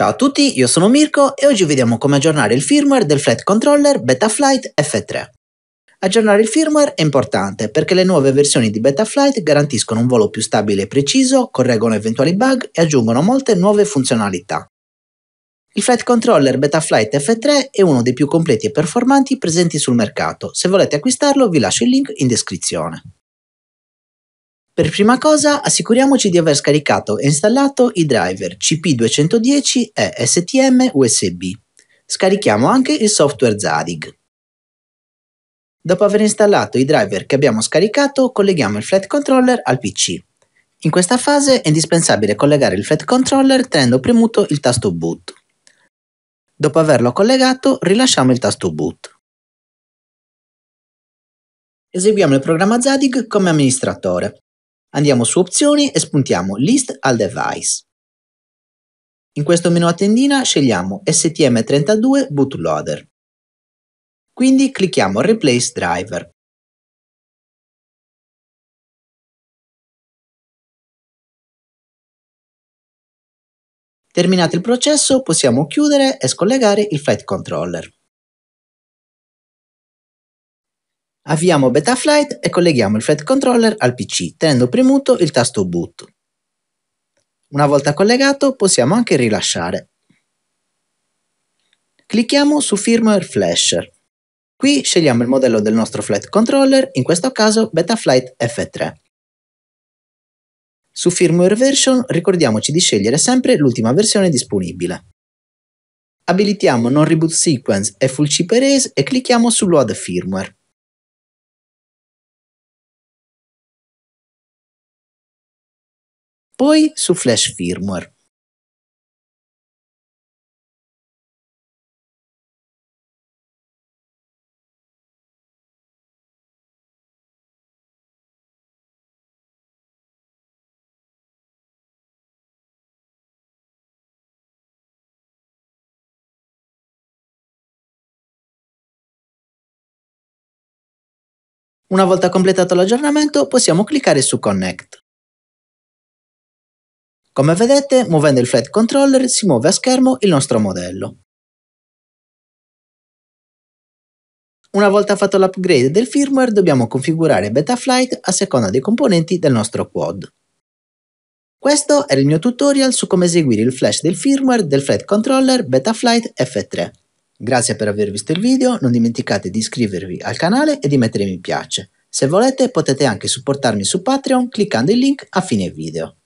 Ciao a tutti, io sono Mirko e oggi vediamo come aggiornare il firmware del flight controller Betaflight F3. Aggiornare il firmware è importante perché le nuove versioni di Betaflight garantiscono un volo più stabile e preciso, correggono eventuali bug e aggiungono molte nuove funzionalità. Il flight controller Betaflight F3 è uno dei più completi e performanti presenti sul mercato. Se volete acquistarlo vi lascio il link in descrizione. Per prima cosa assicuriamoci di aver scaricato e installato i driver CP210 e STM USB. Scarichiamo anche il software Zadig. Dopo aver installato i driver che abbiamo scaricato, colleghiamo il flat controller al PC. In questa fase è indispensabile collegare il flat controller tenendo premuto il tasto boot. Dopo averlo collegato, rilasciamo il tasto boot. Eseguiamo il programma Zadig come amministratore. Andiamo su opzioni e spuntiamo list al device. In questo menu a tendina scegliamo STM32 bootloader. Quindi clicchiamo replace driver. Terminato il processo possiamo chiudere e scollegare il flight controller. Avviamo Betaflight e colleghiamo il flight controller al PC tenendo premuto il tasto boot. Una volta collegato possiamo anche rilasciare. Clicchiamo su firmware flasher. Qui scegliamo il modello del nostro flight controller, in questo caso Betaflight F3. Su firmware version ricordiamoci di scegliere sempre l'ultima versione disponibile. Abilitiamo non reboot sequence e full chip erase e clicchiamo su load firmware. poi su Flash Firmware. Una volta completato l'aggiornamento possiamo cliccare su Connect. Come vedete, muovendo il Flight Controller si muove a schermo il nostro modello. Una volta fatto l'upgrade del firmware dobbiamo configurare Betaflight a seconda dei componenti del nostro quad. Questo era il mio tutorial su come eseguire il flash del firmware del Flight Controller Betaflight F3. Grazie per aver visto il video, non dimenticate di iscrivervi al canale e di mettere mi piace. Se volete potete anche supportarmi su Patreon cliccando il link a fine video.